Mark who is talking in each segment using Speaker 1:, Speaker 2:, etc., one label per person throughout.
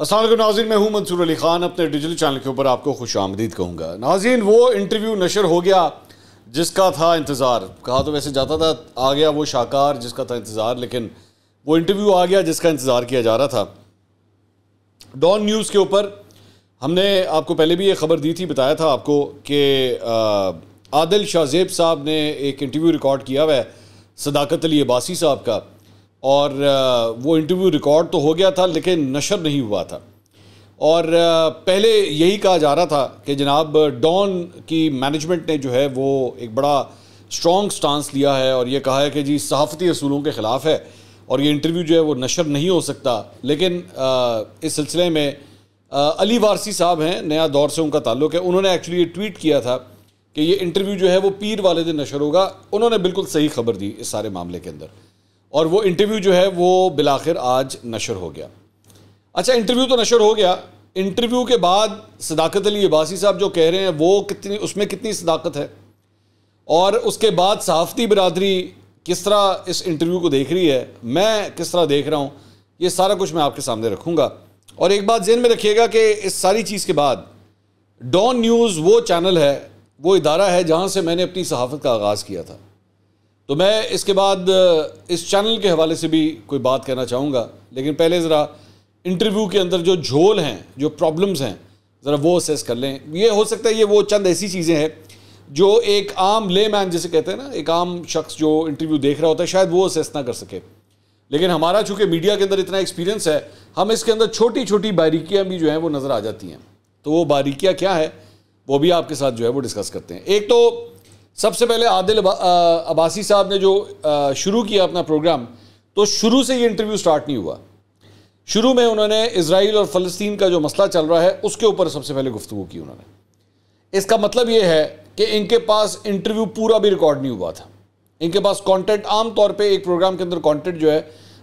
Speaker 1: असल नाजिन मैं हूँ मंसूर अली खान अपने डिजिटल चैनल के ऊपर आपको खुश आमदीद कहूँगा नाजिन वो इंटरव्यू नशर हो गया जिसका था इंतज़ार कहा तो वैसे जाता था आ गया वो शाकार जिसका था इंतज़ार लेकिन वो इंटरव्यू आ गया जिसका इंतज़ार किया जा रहा था डॉन न्यूज़ के ऊपर हमने आपको पहले भी ये खबर दी थी बताया था आपको कि आदिल शाहजेब साहब ने एक इंटरव्यू रिकॉर्ड किया हुआ है सदाकत अली अबासी साहब का और वो इंटरव्यू रिकॉर्ड तो हो गया था लेकिन नशर नहीं हुआ था और पहले यही कहा जा रहा था कि जनाब डॉन की मैनेजमेंट ने जो है वो एक बड़ा स्ट्रॉन्ग स्टांस लिया है और ये कहा है कि जी सहाफ़ती असूलों के ख़िलाफ़ है और ये इंटरव्यू जो है वो नशर नहीं हो सकता लेकिन इस सिलसिले में अली वारसी साहब हैं नया दौर से उनका ताल्लुक है उन्होंने एक्चुअली ये ट्वीट किया था कि ये इंटरव्यू जो है वो पीर वाले दिन नशर होगा उन्होंने बिल्कुल सही खबर दी इस सारे मामले के अंदर और वो इंटरव्यू जो है वो बिलाखिर आज नशर हो गया अच्छा इंटरव्यू तो नशर हो गया इंटरव्यू के बाद सदाकत अली अबासी साहब जो कह रहे हैं वो कितनी उसमें कितनी सदाकत है और उसके बाद सहाफ़ती बरदरी किस तरह इस इंटरव्यू को देख रही है मैं किस तरह देख रहा हूँ ये सारा कुछ मैं आपके सामने रखूँगा और एक बात जहन में रखिएगा कि इस सारी चीज़ के बाद डॉन न्यूज़ वो चैनल है वो इदारा है जहाँ से मैंने अपनी सहाफ़त का आगाज़ किया था तो मैं इसके बाद इस चैनल के हवाले से भी कोई बात कहना चाहूँगा लेकिन पहले ज़रा इंटरव्यू के अंदर जो झोल हैं जो प्रॉब्लम्स हैं ज़रा वो असेस कर लें ये हो सकता है ये वो चंद ऐसी चीज़ें हैं जो एक आम ले मैन जिसे कहते हैं ना एक आम शख्स जो इंटरव्यू देख रहा होता है शायद वो असेस ना कर सके लेकिन हमारा चूँकि मीडिया के अंदर इतना एक्सपीरियंस है हम इसके अंदर छोटी छोटी बारीकियाँ भी जो हैं वो नज़र आ जाती हैं तो वो बारीकियाँ क्या है वो भी आपके साथ जो है वो डिस्कस करते हैं एक तो सबसे पहले आदिल अबासी साहब ने जो शुरू किया अपना प्रोग्राम तो शुरू से ये इंटरव्यू स्टार्ट नहीं हुआ शुरू में उन्होंने इसराइल और फ़लस्तीन का जो मसला चल रहा है उसके ऊपर सबसे पहले गुफ्तु की उन्होंने इसका मतलब ये है कि इनके पास इंटरव्यू पूरा भी रिकॉर्ड नहीं हुआ था इनके पास कॉन्टेंट आम तौर पर एक प्रोग्राम के अंदर कॉन्टेंट जो है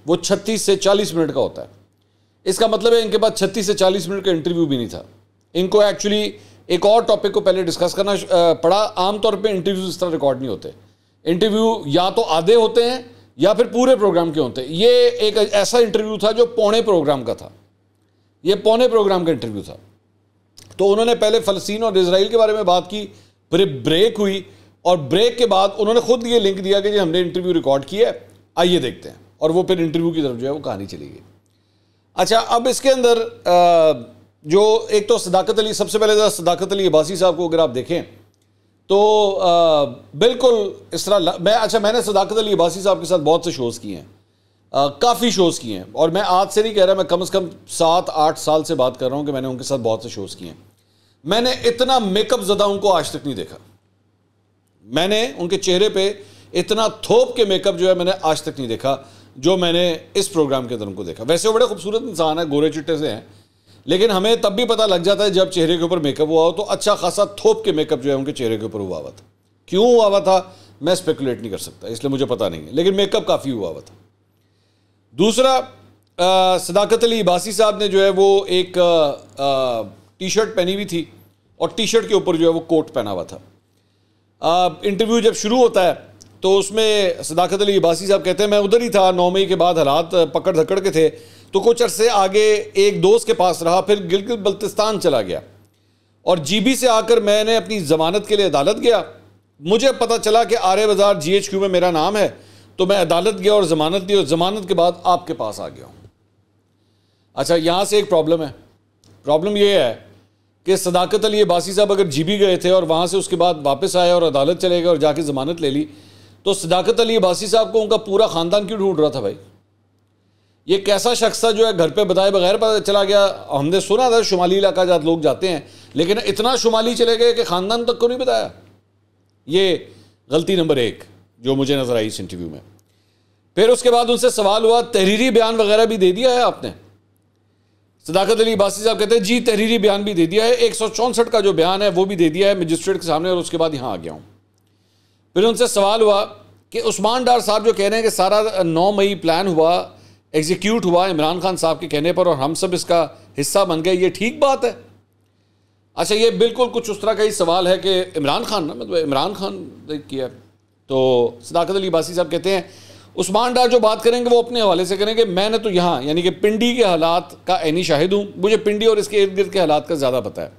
Speaker 1: वो छत्तीस से चालीस मिनट का होता है इसका मतलब है इनके पास छत्तीस से चालीस मिनट का इंटरव्यू भी नहीं था इनको एक्चुअली एक और टॉपिक को पहले डिस्कस करना पड़ा आमतौर पर इंटरव्यू इस तरह रिकॉर्ड नहीं होते इंटरव्यू या तो आधे होते हैं या फिर पूरे प्रोग्राम के होते ये एक ऐसा इंटरव्यू था जो पौने प्रोग्राम का था ये पौने प्रोग्राम का इंटरव्यू था तो उन्होंने पहले फ़लस्तीन और इसराइल के बारे में बात की फिर ब्रेक हुई और ब्रेक के बाद उन्होंने खुद ये लिंक दिया कि जी हमने इंटरव्यू रिकॉर्ड किया है आइए देखते हैं और वो फिर इंटरव्यू की तरफ जो है वो कहानी चली गई अच्छा अब इसके अंदर आ, जो एक तो सदाकत अली सबसे पहले तो सदाकत अली अबासी साहब को अगर आप देखें तो आ, बिल्कुल इस तरह मैं अच्छा मैंने सदाकत अली अबासी साहब के साथ बहुत से शोज़ किए हैं काफ़ी शोज़ किए हैं और मैं आज से नहीं कह रहा मैं कम से कम सात आठ साल से बात कर रहा हूँ कि मैंने उनके साथ बहुत से शोज़ किए हैं मैंने इतना मेकअप ज़्यादा उनको आज तक नहीं देखा मैंने उनके चेहरे पर इतना थोप के मेकअप जो है मैंने आज तक नहीं देखा जो मैंने इस प्रोग्राम के अंदर उनको देखा वैसे वो बड़े खूबसूरत इंसान है गोरे चिट्टे से हैं लेकिन हमें तब भी पता लग जाता है जब चेहरे के ऊपर मेकअप हुआ हो तो अच्छा खासा थोप के मेकअप जो है उनके चेहरे के ऊपर हुआ हुआ था क्यों हुआ हुआ था मैं स्पेकुलेट नहीं कर सकता इसलिए मुझे पता नहीं है लेकिन मेकअप काफ़ी हुआ हुआ था दूसरा सदाकत अली बासी साहब ने जो है वो एक टी शर्ट पहनी हुई थी और टी शर्ट के ऊपर जो है वो कोट पहना हुआ था इंटरव्यू जब शुरू होता है तो उसमें सदाकत अली बासी साहब कहते हैं मैं उधर ही था नौ मई के बाद हालात पकड़ धकड़ के थे तो कुछ अरसे आगे एक दोस्त के पास रहा फिर गिलगित बल्तिस्तान चला गया और जीबी से आकर मैंने अपनी ज़मानत के लिए अदालत गया मुझे पता चला कि आर्य बाज़ार जी एच क्यू में मेरा नाम है तो मैं अदालत गया और ज़मानत दी और ज़मानत के बाद आपके पास आ गया हूँ अच्छा यहाँ से एक प्रॉब्लम है प्रॉब्लम यह है कि सदाकत अली बासी साहब अगर जी गए थे और वहाँ से उसके बाद वापस आए और अदालत चले गए और जाके ज़मानत ले ली तो सदाकत अली बासी साहब को उनका पूरा ख़ानदान क्यों ढूंढ रहा था भाई ये कैसा शख्स था जो है घर पे बताए बगैर पता चला गया हमने सुना था शुमाली इलाका जहाँ लोग जाते हैं लेकिन इतना शुमाली चले गए कि ख़ानदान तक को नहीं बताया ये गलती नंबर एक जो मुझे नज़र आई इस इंटरव्यू में फिर उसके बाद उनसे सवाल हुआ तहरीरी बयान वगैरह भी दे दिया है आपने सदाकत अली बासी साहब कहते हैं जी तहरीरी बयान भी दे दिया है एक सौ चौंसठ का जो बयान है वो भी दे दिया है मजिस्ट्रेट के सामने और उसके बाद यहाँ आ गया हूँ फिर उनसे सवाल हुआ कि उस्मान डार साहब जो कह रहे हैं कि सारा नौ मई प्लान हुआ एग्जीक्यूट हुआ इमरान खान साहब के कहने पर और हम सब इसका हिस्सा बन गए ये ठीक बात है अच्छा ये बिल्कुल कुछ उस तरह का ही सवाल है कि इमरान खान ना मतलब इमरान खान ने किया तो सदाकत अली बासी साहब कहते हैं उस्मान डार जो बात करेंगे वो अपने हवाले से करेंगे मैंने तो यहाँ यानी कि पिंडी के हालात का ऐनी शाहिद हूँ मुझे पिंडी और इसके इर्द गिर्द के हालात का ज़्यादा पता है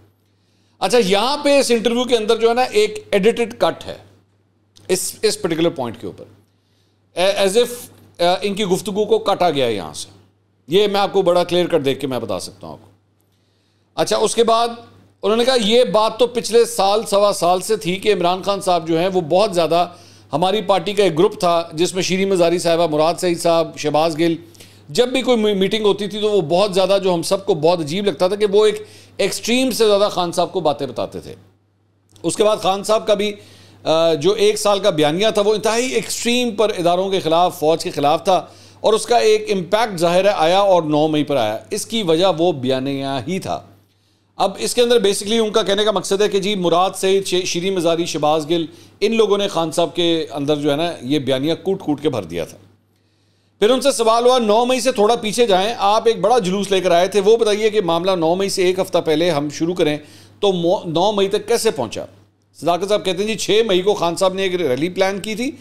Speaker 1: अच्छा यहाँ पे इस इंटरव्यू के अंदर जो है ना एक एडिटेड कट है इस इस पर्टिकुलर पॉइंट के ऊपर एज इफ इनकी गुफ्तु को काटा गया है यहाँ से ये मैं आपको बड़ा क्लियर कट देख के मैं बता सकता हूँ आपको अच्छा उसके बाद उन्होंने कहा ये बात तो पिछले साल सवा साल से थी कि इमरान खान साहब जो हैं वो बहुत ज़्यादा हमारी पार्टी का एक ग्रुप था जिसमें शीरी मजारी साहबा मुराद सईद साहब शहबाज गिल जब भी कोई मीटिंग होती थी तो वो बहुत ज़्यादा जो हम सबको बहुत अजीब लगता था कि वो एक एक्सट्रीम से ज़्यादा खान साहब को बातें बताते थे उसके बाद खान साहब का भी जो एक साल का बयानिया था वो इंतहाई एक्सट्रीम पर इदारों के ख़िलाफ़ फ़ौज के ख़िलाफ़ था और उसका एक इम्पैक्ट ज़ाहिर आया और नौ मई पर आया इसकी वजह वो बयानिया ही था अब इसके अंदर बेसिकली उनका कहने का मकसद है कि जी मुराद सईद श्री मजारी शबाज गिल इन लोगों ने खान साहब के अंदर जो है ना ये बयानिया कूट कूट के भर दिया था फिर उनसे सवाल हुआ नौ मई से थोड़ा पीछे जाएं आप एक बड़ा जुलूस लेकर आए थे वो बताइए कि मामला नौ मई से एक हफ़्ता पहले हम शुरू करें तो नौ मई तक कैसे पहुंचा सदाकत साहब कहते हैं जी छः मई को खान साहब ने एक रैली प्लान की थी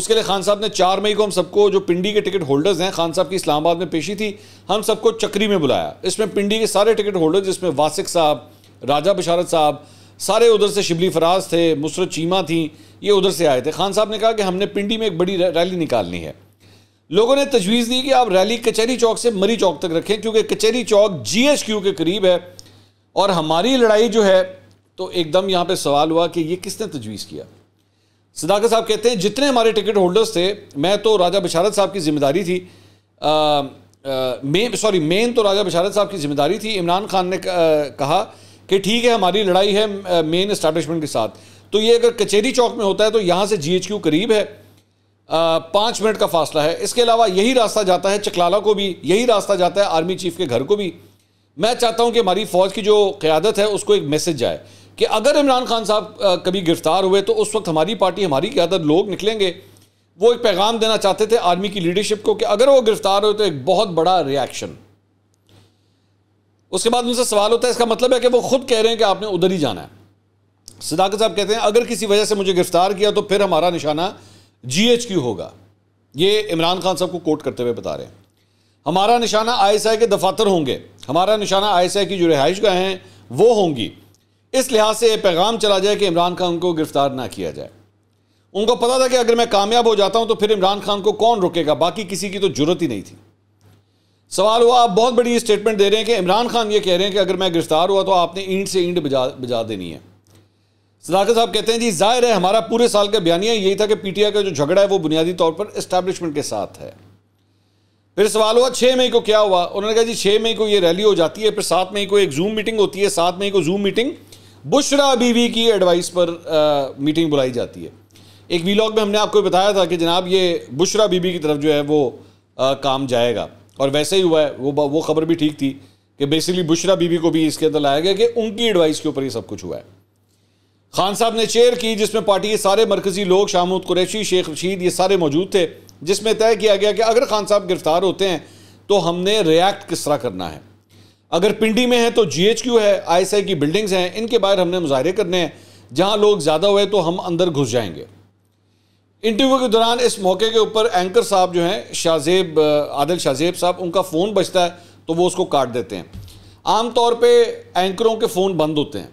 Speaker 1: उसके लिए खान साहब ने चार मई को हम सबको जो पिंडी के टिकट होल्डर्स हैं खान साहब की इस्लामाबाद में पेशी थी हम सबको चक्री में बुलाया इसमें पिंडी के सारे टिकट होल्डर्स जिसमें वासिक साहब राजा बशारत साहब सारे उधर से शिबली फराज थे मुसरत चीमा थी ये उधर से आए थे खान साहब ने कहा कि हमने पिंडी में एक बड़ी रैली निकालनी है लोगों ने तजवीज़ दी कि आप रैली कचहरी चौक से मरी चौक तक रखें क्योंकि कचहरी चौक जी के करीब है और हमारी लड़ाई जो है तो एकदम यहां पे सवाल हुआ कि ये किसने तजवीज़ किया सदाकत साहब कहते हैं जितने हमारे टिकट होल्डर्स थे मैं तो राजा बशारत साहब की जिम्मेदारी थी सॉरी मेन तो राजा बशारत साहब की जिम्मेदारी थी इमरान खान ने कहा कि ठीक है हमारी लड़ाई है मेन इस्टबलिशमेंट के साथ तो ये अगर कचेरी चौक में होता है तो यहाँ से जी करीब है पाँच मिनट का फासला है इसके अलावा यही रास्ता जाता है चकलाला को भी यही रास्ता जाता है आर्मी चीफ के घर को भी मैं चाहता हूँ कि हमारी फ़ौज की जो क़्यादत है उसको एक मैसेज जाए कि अगर इमरान खान साहब कभी गिरफ्तार हुए तो उस वक्त हमारी पार्टी हमारी क्यादत लोग निकलेंगे वो एक पैगाम देना चाहते थे आर्मी की लीडरशिप को कि अगर वो गिरफ्तार हुए तो एक बहुत बड़ा रिएक्शन उसके बाद उनसे सवाल होता है इसका मतलब है कि वो खुद कह रहे हैं कि आपने उधर ही जाना है सिदाकत साहब कहते हैं अगर किसी वजह से मुझे गिरफ्तार किया तो फिर हमारा निशाना जी एच क्यू होगा ये इमरान खान साहब को कोट करते हुए बता रहे हैं हमारा निशाना आई एस आई के दफातर होंगे हमारा निशाना आई एस आई की जो रिहाइश गाहें वो होंगी इस लिहाज से यह पैगाम चला जाए कि इमरान खान को गिरफ्तार ना किया जाए उनको पता था कि अगर मैं कामयाब हो जाता हूं तो फिर इमरान खान को कौन रोकेगा बाकी किसी की तो जरूरत ही नहीं थी सवाल हुआ आप बहुत बड़ी स्टेटमेंट दे रहे हैं कि इमरान खान ये कह रहे हैं कि अगर मैं गिरफ्तार हुआ तो आपने ईंट से ईंट बजा बजा देनी है सदाकत साहब कहते हैं जी जाहिर है हमारा पूरे साल का बयानिया यही था कि पीटीआई का जो झगड़ा है वो बुनियादी तौर पर इस्टेब्लिशमेंट के साथ है फिर सवाल हुआ छः मई को क्या हुआ उन्होंने कहा जी छः मई को ये रैली हो जाती है फिर सात मई को एक जूम मीटिंग होती है सात मई को जूम मीटिंग बुशरा बीवी की एडवाइस पर आ, मीटिंग बुलाई जाती है एक वीलॉग में हमने आपको बताया था कि जनाब ये बुशरा बीबी की तरफ जो है वो आ, काम जाएगा और वैसे ही हुआ है वो वो खबर भी ठीक थी कि बेसिकली बुशरा बीबी को भी इसके अंदर लाया गया कि उनकी एडवाइस के ऊपर ये सब कुछ हुआ है खान साहब ने चेयर की जिसमें पार्टी के सारे मरकजी लोग शाहमूद कुरैशी शेख रशीद ये सारे मौजूद थे जिसमें तय किया गया कि अगर खान साहब गिरफ्तार होते हैं तो हमने रिएक्ट किस तरह करना है अगर पिंडी में है तो जीएचक्यू है आईएसआई की बिल्डिंग्स हैं इनके बाहर हमने मुजाहरे करने हैं जहां लोग ज़्यादा हुए तो हम अंदर घुस जाएंगे इंटरव्यू के दौरान इस मौके के ऊपर एंकर साहब जो हैं शाहजेब आदिल शाहजेब साहब उनका फ़ोन बजता है तो वो उसको काट देते हैं आम तौर पर एंकरों के फ़ोन बंद होते हैं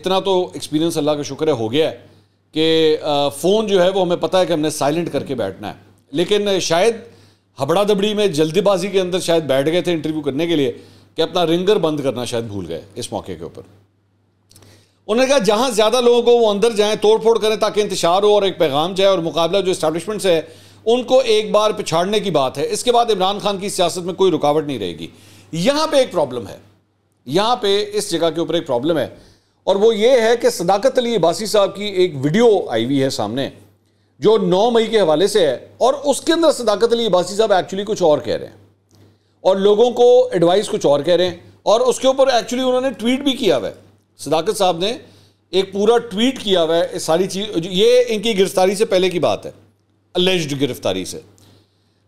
Speaker 1: इतना तो एक्सपीरियंस अल्लाह का शुक्र है हो गया है कि फ़ोन जो है वो हमें पता है कि हमने साइलेंट करके बैठना है लेकिन शायद हबड़ा दबड़ी में जल्दबाजी के अंदर शायद बैठ गए थे इंटरव्यू करने के लिए कि अपना रिंगर बंद करना शायद भूल गए इस मौके के ऊपर उन्होंने कहा जहां ज़्यादा लोगों को वो अंदर जाए तोड़ फोड़ करें ताकि इंतजार हो और एक पैगाम जाए और मुकाबला जो स्टैब्लिशमेंट से है उनको एक बार पिछाड़ने की बात है इसके बाद इमरान खान की सियासत में कोई रुकावट नहीं रहेगी यहाँ पे एक प्रॉब्लम है यहाँ पे इस जगह के ऊपर एक प्रॉब्लम है और वो ये है कि सदाकत अली बासी साहब की एक वीडियो आई हुई है सामने जो 9 मई के हवाले से है और उसके अंदर सदाकत अली अबासी साहब एक्चुअली कुछ और कह रहे हैं और लोगों को एडवाइस कुछ और कह रहे हैं और उसके ऊपर एक्चुअली उन्होंने ट्वीट भी किया हुआ है सदाकत साहब ने एक पूरा ट्वीट किया हुआ है सारी चीज़ ये इनकी गिरफ्तारी से पहले की बात है अलेज्ड गिरफ्तारी से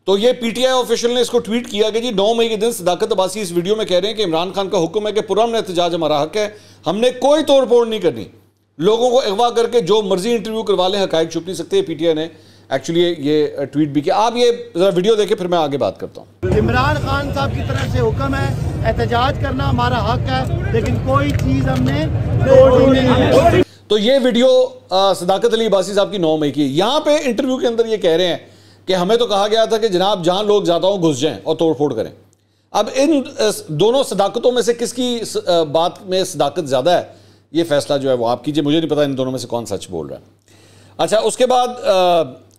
Speaker 1: तो ये पीटीआई ऑफिशियल ने इसको ट्वीट किया कि जी 9 मई के दिन सदाकत अबासी इस वीडियो में कह रहे हैं कि इमरान खान का हुक्म है कि पुराना एहतजाज हमारा हक है हमने कोई तोड़फोड़ नहीं करनी लोगों को अगवा करके जो मर्जी इंटरव्यू करवा लें हकायक छुप नहीं सकते पीटीआई ने एक्चुअली ये ट्वीट uh, भी किया आप ये जरा वीडियो देखे फिर मैं आगे बात करता हूँ इमरान खान साहब की तरफ से हुक्म है एहतजाज करना हमारा हक है लेकिन कोई चीज़ हमने तो ये वीडियो uh, सदाकत अली बासी साहब की नौ मई की यहाँ पे इंटरव्यू के अंदर ये कह रहे हैं कि हमें तो कहा गया था कि जनाब जहाँ लोग ज्यादा हो घुस जाएं और तोड़फोड़ करें अब इन uh, दोनों सदाकतों में से किसकी बात में सदाकत ज़्यादा है ये फैसला जो है वो आप कीजिए मुझे नहीं पता इन दोनों में से कौन सच बोल रहा है अच्छा उसके बाद आ,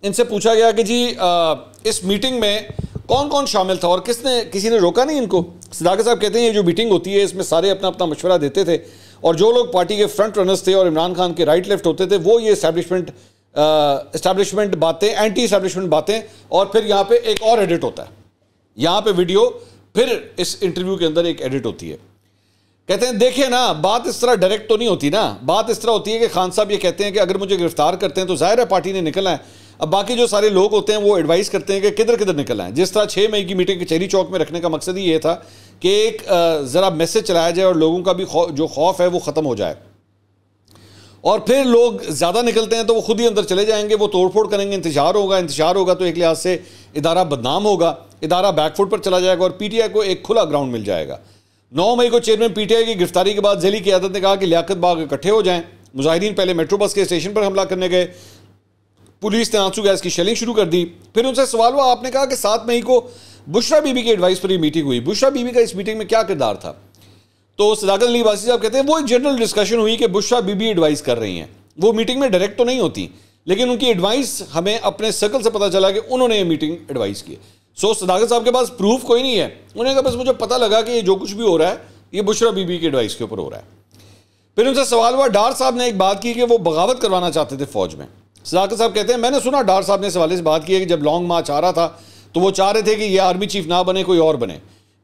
Speaker 1: इनसे पूछा गया कि जी आ, इस मीटिंग में कौन कौन शामिल था और किसने किसी ने रोका नहीं इनको सिद्धाकर साहब कहते हैं ये जो मीटिंग होती है इसमें सारे अपना अपना मशवरा देते थे और जो लोग पार्टी के फ्रंट रनर्स थे और इमरान खान के राइट लेफ्ट होते थे वो ये इस्टेब्लिशमेंट इस्टेब्लिशमेंट बातें एंटी इस्टेब्लिशमेंट बातें और फिर यहाँ पे एक और एडिट होता है यहाँ पे वीडियो फिर इस इंटरव्यू के अंदर एक एडिट होती है कहते हैं देखिए ना बात इस तरह डायरेक्ट तो नहीं होती ना बात इस तरह होती है कि खान साहब ये कहते हैं कि अगर मुझे गिरफ्तार करते हैं तो जाहिर है पार्टी ने निकलना है अब बाकी जो सारे लोग होते हैं वो एडवाइस करते हैं कि किधर किधर निकल आए जिस तरह छः मई की मीटिंग कचहरी चौक में रखने का मकसद ही ये था कि एक ज़रा मैसेज चलाया जाए और लोगों का भी जो खौफ है वो ख़त्म हो जाए और फिर लोग ज़्यादा निकलते हैं तो वो खुद ही अंदर चले जाएंगे वो तोड़फोड़ करेंगे इंतजार होगा इंतजार होगा तो एक लिहाज से इदारा बदनाम होगा इदारा बैकफुट पर चला जाएगा और पीटीआई को एक खुला ग्राउंड मिल जाएगा नौ मई को चेयरमैन पीटीआई की गिरफ्तारी के बाद जिली की आदत ने कहा कि लियाकत बाग इकट्ठे हो जाएँ मुजाहिदीन पहले मेट्रो बस के स्टेशन पर हमला करने गए पुलिस ने आंसू गैस की शेलिंग शुरू कर दी फिर उनसे सवाल हुआ आपने कहा कि सात मई को बुशरा बीबी की एडवाइस पर यह मीटिंग हुई बुशरा बीबी का इस मीटिंग में क्या किरदार था तो सदाकत अली वासी साहब कहते हैं वो एक जनरल डिस्कशन हुई कि बुशरा बीबी एडवाइस कर रही हैं वो मीटिंग में डायरेक्ट तो नहीं होती लेकिन उनकी एडवाइस हमें अपने सर्कल से पता चला कि उन्होंने ये मीटिंग एडवाइस की सो सदाकत साहब के पास प्रूफ कोई नहीं है उन्होंने कहा बस मुझे पता लगा कि ये जो कुछ भी हो रहा है ये बुशरा बीबी की एडवाइस के ऊपर हो रहा है फिर उनसे सवाल हुआ डार साहब ने एक बात की कि वो बगावत करवाना चाहते थे फौज में सदाकत साहब कहते हैं मैंने सुना डार साहब ने इस हवाले से बात की है कि जब लॉन्ग मार्च आ रहा था तो वो चाह रहे थे कि ये आर्मी चीफ ना बने कोई और बने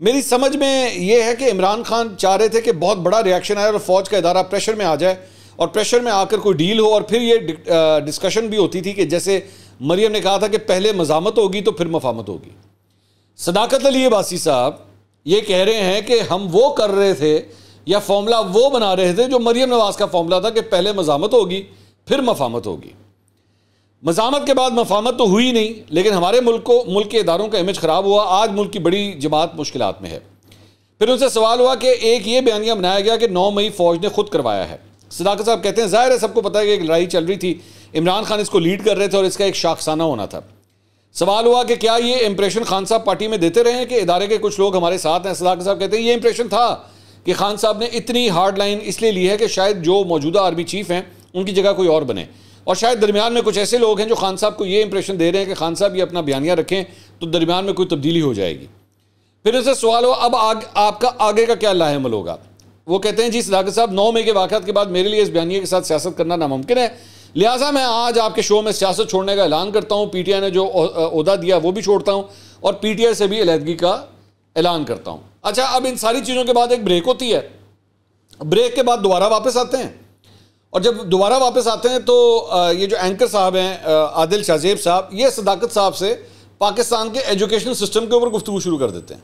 Speaker 1: मेरी समझ में ये है कि इमरान खान चाह रहे थे कि बहुत बड़ा रिएक्शन आए और फौज का इदारा प्रेशर में आ जाए और प्रेशर में आकर कोई डील हो और फिर ये डिस्कशन भी होती थी कि जैसे मरियम ने कहा था कि पहले मजामत होगी तो फिर मफामत होगी सदाकत अली बासी साहब ये कह रहे हैं कि हम वो कर रहे थे या फॉर्मूला वो बना रहे थे जो मरियम नवाज का फॉर्मूला था कि पहले मजामत होगी फिर मफामत होगी मजामत के बाद मफामत तो हुई नहीं लेकिन हमारे मुल्क को मुल्क के इदारों का इमेज ख़राब हुआ आज मुल्क की बड़ी जमात मुश्किल में है फिर उनसे सवाल हुआ कि एक ये बयानिया बनाया गया कि नौ मई फ़ौज ने खुद करवाया है सदाकत साहब कहते हैं ज़ाहिर है सबको पता है कि एक लड़ाई चल रही थी इमरान खान इसको लीड कर रहे थे और इसका एक शाखसाना होना था सवाल हुआ कि क्या ये इंप्रेशन खान साहब पार्टी में देते रहे हैं कि इदारे के कुछ लोग हमारे साथ हैं सदाकत साहब कहते हैं ये इंप्रेशन था कि खान साहब ने इतनी हार्ड लाइन इसलिए ली है कि शायद जो मौजूदा आर्मी चीफ हैं उनकी जगह कोई और बने और शायद दरमियान में कुछ ऐसे लोग हैं जो खान साहब को ये इंप्रेशन दे रहे हैं कि खान साहब ये अपना बयानिया रखें तो दरमियान में कोई तब्दीली हो जाएगी फिर उनसे सवाल हो अब आग, आपका आगे का क्या लाहमल होगा वो कहते हैं जी सदाकत साहब नौ मई के वाकत के बाद मेरे लिए इस बयानिए के साथ सियासत करना नामुमकिन है लिहाजा मैं आज आपके शो में सियासत छोड़ने का ऐलान करता हूँ पी टी आई ने जो अहदा दिया वो भी छोड़ता हूँ और पी टी आई से भी अलीहदगी का ऐलान करता हूँ अच्छा अब इन सारी चीज़ों के बाद एक ब्रेक होती है ब्रेक के बाद दोबारा वापस आते हैं और जब दोबारा वापस आते हैं तो ये जो एंकर साहब हैं आदिल शाहजेब साहब ये सदाकत साहब से पाकिस्तान के एजुकेशन सिस्टम के ऊपर गुफ्तु शुरू कर देते हैं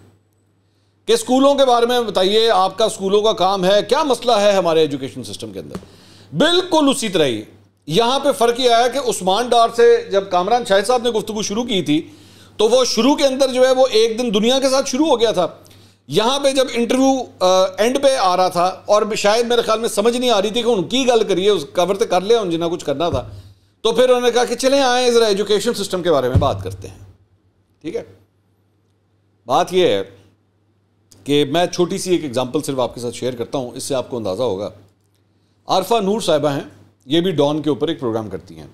Speaker 1: कि स्कूलों के बारे में बताइए आपका स्कूलों का काम है क्या मसला है हमारे एजुकेशन सिस्टम के अंदर बिल्कुल उसी तरह ही यहाँ पर फ़र्क यह आया कि उस्मान डार से जब कामरान शाहिद साहब ने गुफ्तु शुरू की थी तो वो शुरू के अंदर जो है वो एक दिन दुनिया के साथ शुरू हो गया था यहाँ पे जब इंटरव्यू एंड पे आ रहा था और शायद मेरे ख्याल में समझ नहीं आ रही थी कि उनकी गल करिए उस कवर तो कर लिया उन जिन्हें कुछ करना था तो फिर उन्होंने कहा कि चले आए ज़रा एजुकेशन सिस्टम के बारे में बात करते हैं ठीक है बात यह है कि मैं छोटी सी एक एग्ज़ाम्पल सिर्फ आपके साथ शेयर करता हूँ इससे आपको अंदाज़ा होगा आरफा नूर साहिबा हैं ये भी डॉन के ऊपर एक प्रोग्राम करती हैं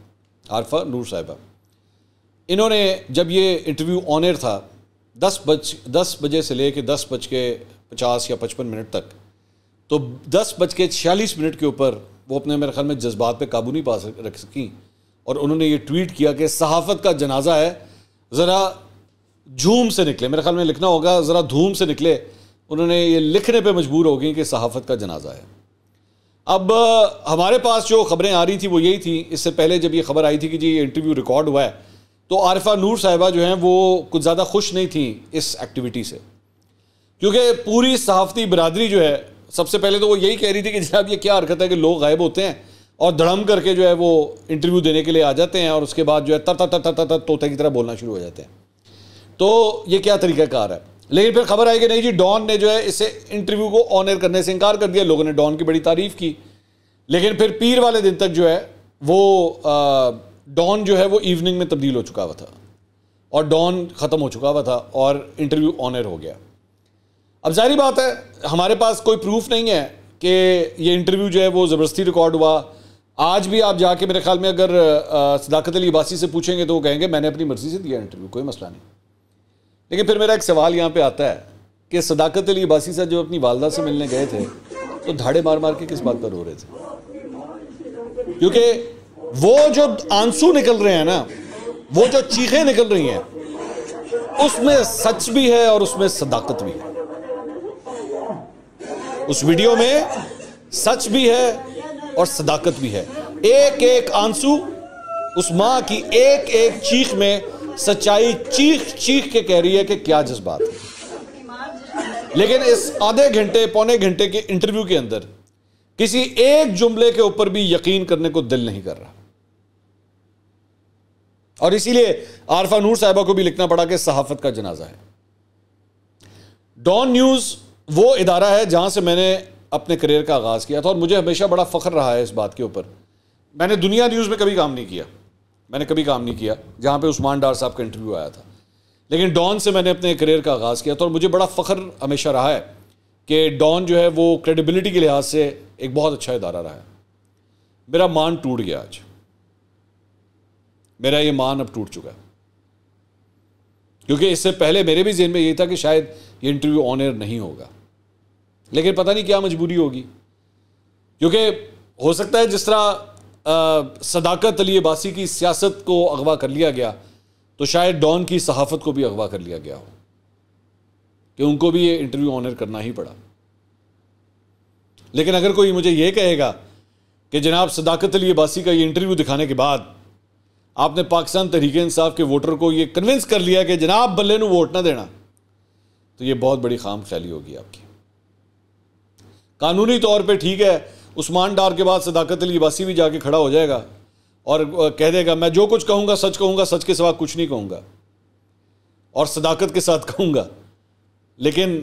Speaker 1: आरफा नूर साहिबा इन्होंने जब ये इंटरव्यू ऑनर था दस बज दस बजे से ले कर दस बज के पचास या पचपन मिनट तक तो दस बज के छियालीस मिनट के ऊपर वो अपने मेरे ख्याल में जज्बात पे काबू नहीं पा रख सकें और उन्होंने ये ट्वीट किया कि सहाफ़त का जनाजा है ज़रा झूम से निकले मेरे ख्याल में लिखना होगा ज़रा धूम से निकले उन्होंने ये लिखने पर मजबूर हो गई कि सहाफ़त का जनाजा है अब हमारे पास जो खबरें आ रही थी वो यही थी इससे पहले जब ये खबर आई थी कि जी ये इंटरव्यू रिकॉर्ड हुआ है तो आरफा नूर साहिबा जो हैं वो कुछ ज़्यादा खुश नहीं थी इस एक्टिविटी से क्योंकि पूरी सहाफ़ती बरदरी जो है सबसे पहले तो वो यही कह रही थी कि जनाब ये क्या हरकत है कि लोग गायब होते हैं और धड़म करके जो है वो इंटरव्यू देने के लिए आ जाते हैं और उसके बाद जो है तर तर तर तर तर तोते की तरह बोलना शुरू हो जाते हैं तो ये क्या तरीक़ाकार है लेकिन फिर खबर आई कि नहीं जी डॉन ने जो है इसे इंटरव्यू को ऑन एयर करने से इनकार कर दिया लोगों ने डॉन की बड़ी तारीफ़ की लेकिन फिर पीर वाले दिन तक जो है वो आ, डॉन जो है वो इवनिंग में तब्दील हो चुका हुआ था और डॉन ख़त्म हो चुका हुआ था और इंटरव्यू ऑनर हो गया अब जारी बात है हमारे पास कोई प्रूफ नहीं है कि ये इंटरव्यू जो है वो ज़बरदस्ती रिकॉर्ड हुआ आज भी आप जाके मेरे ख्याल में अगर सदाकत अली अबासी से पूछेंगे तो वो कहेंगे मैंने अपनी मर्ज़ी से दिया इंटरव्यू कोई मसला नहीं लेकिन फिर मेरा एक सवाल यहाँ पर आता है कि सदाकत अली अबासी साहब जो अपनी वालदा से मिलने गए थे तो धाड़े मार मार के किस बात पर रो रहे थे क्योंकि वो जो आंसू निकल रहे हैं ना वो जो चीखें निकल रही हैं उसमें सच भी है और उसमें सदाकत भी है उस वीडियो में सच भी है और सदाकत भी है एक एक आंसू उस मां की एक एक चीख में सच्चाई चीख चीख के कह रही है कि क्या जज्बात है लेकिन इस आधे घंटे पौने घंटे के इंटरव्यू के अंदर किसी एक जुमले के ऊपर भी यकीन करने को दिल नहीं कर रहा और इसीलिए आरफा नूर साहिबा को भी लिखना पड़ा कि सहाफत का जनाजा है डॉन न्यूज़ वो इदारा है जहाँ से मैंने अपने करियर का आगाज़ किया था और मुझे हमेशा बड़ा फ़ख्र रहा है इस बात के ऊपर मैंने दुनिया न्यूज़ में कभी काम नहीं किया मैंने कभी काम नहीं किया जहाँ पे उस्मान डार साहब का इंटरव्यू आया था लेकिन डॉन से मैंने अपने करियर का आगाज़ किया था और मुझे बड़ा फ़ख्र हमेशा रहा है कि डॉन जो है वो क्रेडिबिलिटी के लिहाज से एक बहुत अच्छा इदारा रहा है मेरा मान टूट गया आज मेरा ये मान अब टूट चुका है क्योंकि इससे पहले मेरे भी जेन में ये था कि शायद ये इंटरव्यू ऑन एयर नहीं होगा लेकिन पता नहीं क्या मजबूरी होगी क्योंकि हो सकता है जिस तरह सदाकत अली अबासी की सियासत को अगवा कर लिया गया तो शायद डॉन की सहाफत को भी अगवा कर लिया गया हो कि उनको भी ये इंटरव्यू ऑनर करना ही पड़ा लेकिन अगर कोई मुझे ये कहेगा कि जनाब सदाकत अली अबासी का ये इंटरव्यू दिखाने के बाद आपने पाकिस्तान तहरीक इंसाफ के वोटर को ये कन्विंस कर लिया कि जनाब बल्ले नू वोट ना देना तो ये बहुत बड़ी खाम ख्याली होगी आपकी कानूनी तौर पे ठीक है उस्मान डार के बाद सदाकत अली बासी भी जाके खड़ा हो जाएगा और कह देगा मैं जो कुछ कहूँगा सच कहूँगा सच के सिवा कुछ नहीं कहूँगा और सदाकत के साथ कहूँगा लेकिन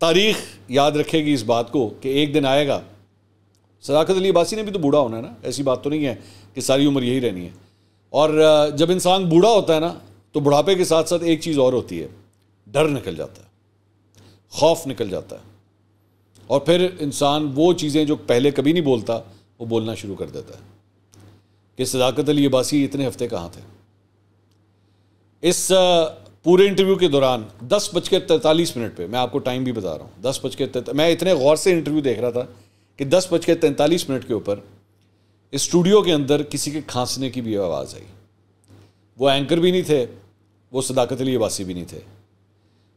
Speaker 1: तारीख याद रखेगी इस बात को कि एक दिन आएगा सदाकत अली बासी ने भी तो बूढ़ा होना है ना ऐसी बात तो नहीं है कि सारी उम्र यही रहनी है और जब इंसान बूढ़ा होता है ना तो बुढ़ापे के साथ साथ एक चीज़ और होती है डर निकल जाता है खौफ निकल जाता है और फिर इंसान वो चीज़ें जो पहले कभी नहीं बोलता वो बोलना शुरू कर देता है कि सदाकत अली अबासी इतने हफ्ते कहाँ थे इस पूरे इंटरव्यू के दौरान दस बज के तैंतालीस मिनट पर मैं आपको टाइम भी बता रहा हूँ दस बज के मैं इतने गौर से इंटरव्यू देख रहा था कि दस बज के तैंतालीस मिनट के ऊपर स्टूडियो के अंदर किसी के खांसने की भी आवाज़ आई वो एंकर भी नहीं थे वो सदाकत अली अबासी भी नहीं थे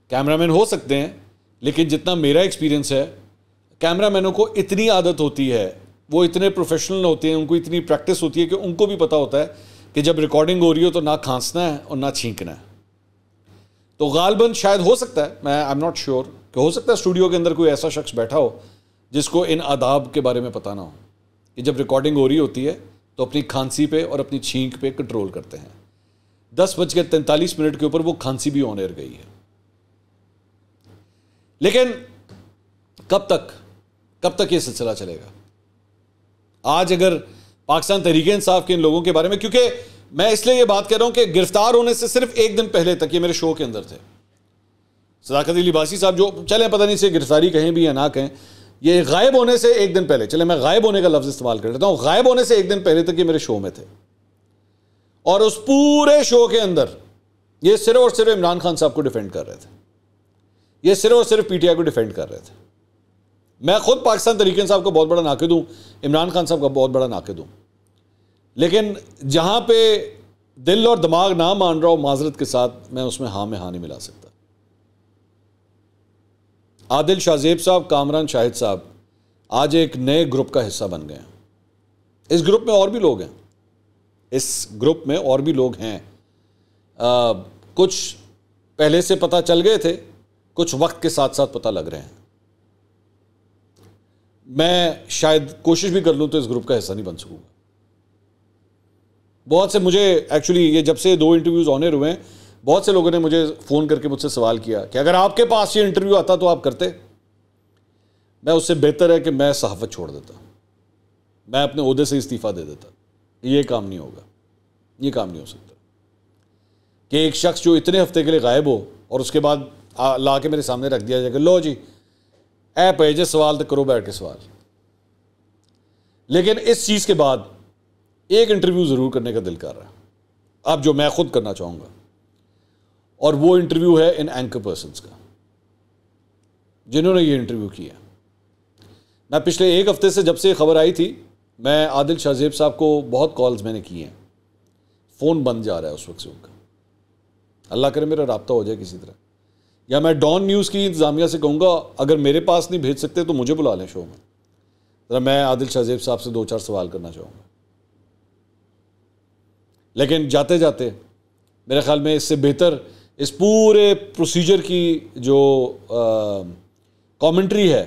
Speaker 1: कैमरामैन हो सकते हैं लेकिन जितना मेरा एक्सपीरियंस है कैमरामैनों को इतनी आदत होती है वो इतने प्रोफेशनल होते हैं उनको इतनी प्रैक्टिस होती है कि उनको भी पता होता है कि जब रिकॉर्डिंग हो रही हो तो ना खांसना है और ना छींकना है तो गालबन शायद हो सकता है मैं आई एम नॉट श्योर कि हो सकता है स्टूडियो के अंदर कोई ऐसा शख्स बैठा हो जिसको इन आदाब के बारे में पता ना हो कि जब रिकॉर्डिंग हो रही होती है तो अपनी खांसी पे और अपनी छींक पे कंट्रोल करते हैं दस बज के तैंतालीस मिनट के ऊपर वो खांसी भी ऑन एयर गई है लेकिन कब तक कब तक ये सिलसिला चलेगा आज अगर पाकिस्तान तरीके इंसाफ के इन लोगों के बारे में क्योंकि मैं इसलिए ये बात कर रहा हूं कि गिरफ्तार होने से सिर्फ एक दिन पहले तक ये मेरे शो के अंदर थे सदाकत अली बासी साहब जो चले पता नहीं से गिरफ्तारी कहें भी या ना कहें ये गायब होने से एक दिन पहले चले मैं गायब होने का लफ्ज़ इस्तेमाल कर लेता हूँ गायब होने से एक दिन पहले तक ये मेरे शो में थे और उस पूरे शो के अंदर ये सिर्फ और सिर्फ इमरान खान साहब को डिफेंड कर रहे थे ये सिर्फ और सिर्फ पीटीआई को डिफेंड कर रहे थे मैं खुद पाकिस्तान तरीकन साहब को बहुत बड़ा नाके दूँ इमरान खान साहब का बहुत बड़ा नाके दूँ लेकिन जहाँ पे दिल और दिमाग ना मान रहा हो माजरत के साथ मैं उसमें हाँ में हाँ नहीं मिला सकता आदिल शाहजेब साहब कामरान शाहिद साहब आज एक नए ग्रुप का हिस्सा बन गए इस ग्रुप में और भी लोग हैं इस ग्रुप में और भी लोग हैं आ, कुछ पहले से पता चल गए थे कुछ वक्त के साथ साथ पता लग रहे हैं मैं शायद कोशिश भी कर लूँ तो इस ग्रुप का हिस्सा नहीं बन सकूँगा बहुत से मुझे एक्चुअली ये जब से दो इंटरव्यूज़ ऑनर हुए हैं बहुत से लोगों ने मुझे फ़ोन करके मुझसे सवाल किया कि अगर आपके पास ये इंटरव्यू आता तो आप करते मैं उससे बेहतर है कि मैं सहाफत छोड़ देता मैं अपने अहदे से इस्तीफ़ा दे देता ये काम नहीं होगा ये काम नहीं हो सकता कि एक शख्स जो इतने हफ्ते के लिए गायब हो और उसके बाद ला के मेरे सामने रख दिया जाएगा लो जी ऐ पेजे जे सवाल तो करो बैठ के सवाल लेकिन इस चीज़ के बाद एक इंटरव्यू ज़रूर करने का दिल कर रहा है अब जो मैं खुद करना चाहूँगा और वो इंटरव्यू है इन एंकर पर्सन का जिन्होंने ये इंटरव्यू किया मैं पिछले एक हफ्ते से जब से खबर आई थी मैं आदिल शाहजेब साहब को बहुत कॉल्स मैंने किए हैं फ़ोन बंद जा रहा है उस वक्त से उनका अल्लाह करे मेरा रबता हो जाए किसी तरह या मैं डॉन न्यूज़ की इंतज़ामिया से कहूँगा अगर मेरे पास नहीं भेज सकते तो मुझे बुला लें शो में ज़रा मैं आदिल शाहजेब साहब से दो चार सवाल करना चाहूँगा लेकिन जाते जाते मेरे ख्याल में इससे बेहतर इस पूरे प्रोसीजर की जो कमेंट्री है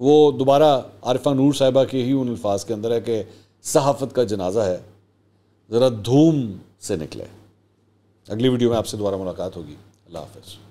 Speaker 1: वो दोबारा आरिफा नूर साहिबा के ही उन अल्फाज के अंदर है कि सहाफ़त का जनाजा है ज़रा धूम से निकले अगली वीडियो में आपसे दोबारा मुलाकात होगी अल्लाह हाफ